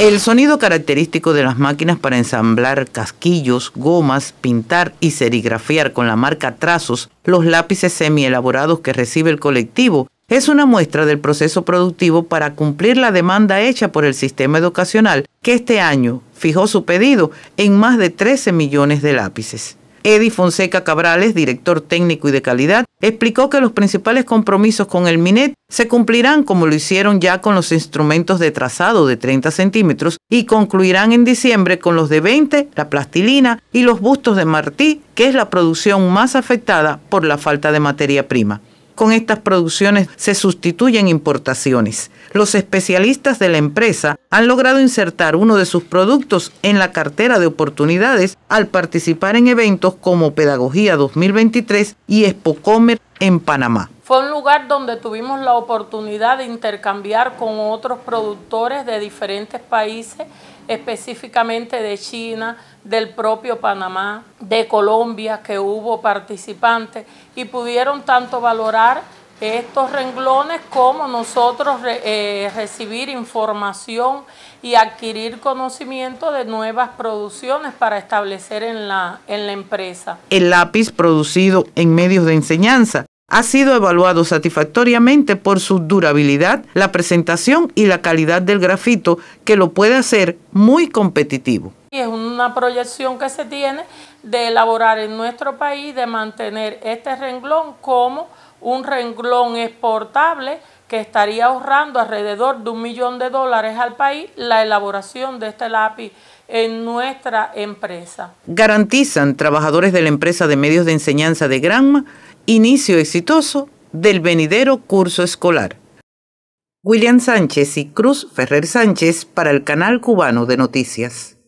El sonido característico de las máquinas para ensamblar casquillos, gomas, pintar y serigrafiar con la marca Trazos, los lápices semi-elaborados que recibe el colectivo, es una muestra del proceso productivo para cumplir la demanda hecha por el sistema educacional que este año fijó su pedido en más de 13 millones de lápices. Eddie Fonseca Cabrales, director técnico y de calidad, explicó que los principales compromisos con el MINET se cumplirán como lo hicieron ya con los instrumentos de trazado de 30 centímetros y concluirán en diciembre con los de 20, la plastilina y los bustos de Martí, que es la producción más afectada por la falta de materia prima. Con estas producciones se sustituyen importaciones. Los especialistas de la empresa han logrado insertar uno de sus productos en la cartera de oportunidades al participar en eventos como Pedagogía 2023 y Expocomer en Panamá. Fue un lugar donde tuvimos la oportunidad de intercambiar con otros productores de diferentes países, específicamente de China, del propio Panamá, de Colombia, que hubo participantes y pudieron tanto valorar estos renglones como nosotros eh, recibir información y adquirir conocimiento de nuevas producciones para establecer en la, en la empresa. El lápiz producido en medios de enseñanza ha sido evaluado satisfactoriamente por su durabilidad, la presentación y la calidad del grafito que lo puede hacer muy competitivo. Es una proyección que se tiene de elaborar en nuestro país, de mantener este renglón como un renglón exportable que estaría ahorrando alrededor de un millón de dólares al país la elaboración de este lápiz en nuestra empresa. Garantizan trabajadores de la empresa de medios de enseñanza de Granma inicio exitoso del venidero curso escolar. William Sánchez y Cruz Ferrer Sánchez para el canal cubano de noticias.